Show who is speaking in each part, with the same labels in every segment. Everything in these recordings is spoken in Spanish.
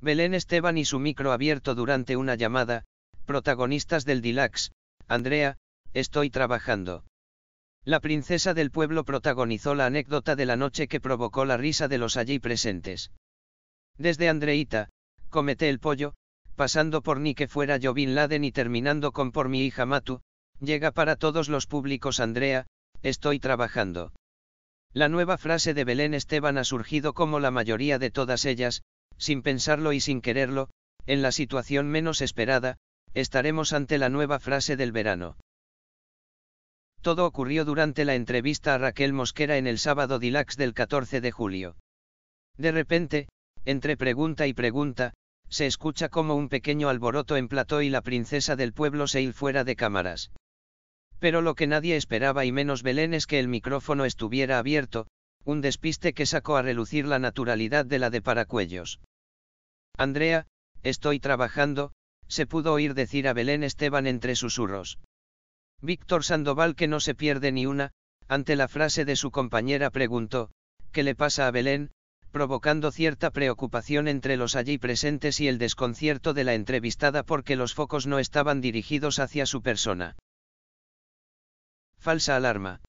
Speaker 1: Belén Esteban y su micro abierto durante una llamada, protagonistas del Dilax, Andrea, estoy trabajando. La princesa del pueblo protagonizó la anécdota de la noche que provocó la risa de los allí presentes. Desde Andreita, comete el pollo, pasando por ni que fuera yo Bin Laden y terminando con por mi hija Matu, llega para todos los públicos Andrea, estoy trabajando. La nueva frase de Belén Esteban ha surgido como la mayoría de todas ellas, sin pensarlo y sin quererlo, en la situación menos esperada, estaremos ante la nueva frase del verano. Todo ocurrió durante la entrevista a Raquel Mosquera en el sábado Dilax del 14 de julio. De repente, entre pregunta y pregunta, se escucha como un pequeño alboroto en plató y la princesa del pueblo se ir fuera de cámaras. Pero lo que nadie esperaba y menos Belén es que el micrófono estuviera abierto, un despiste que sacó a relucir la naturalidad de la de Paracuellos. Andrea, estoy trabajando, se pudo oír decir a Belén Esteban entre susurros. Víctor Sandoval que no se pierde ni una, ante la frase de su compañera preguntó, ¿qué le pasa a Belén? provocando cierta preocupación entre los allí presentes y el desconcierto de la entrevistada porque los focos no estaban dirigidos hacia su persona. Falsa alarma.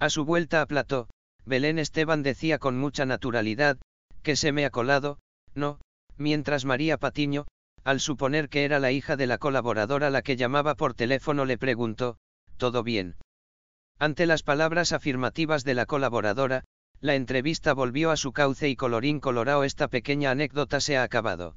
Speaker 1: A su vuelta aplató. Belén Esteban decía con mucha naturalidad, que se me ha colado, no, mientras María Patiño, al suponer que era la hija de la colaboradora la que llamaba por teléfono, le preguntó, ¿todo bien? Ante las palabras afirmativas de la colaboradora, la entrevista volvió a su cauce y colorín colorado esta pequeña anécdota se ha acabado.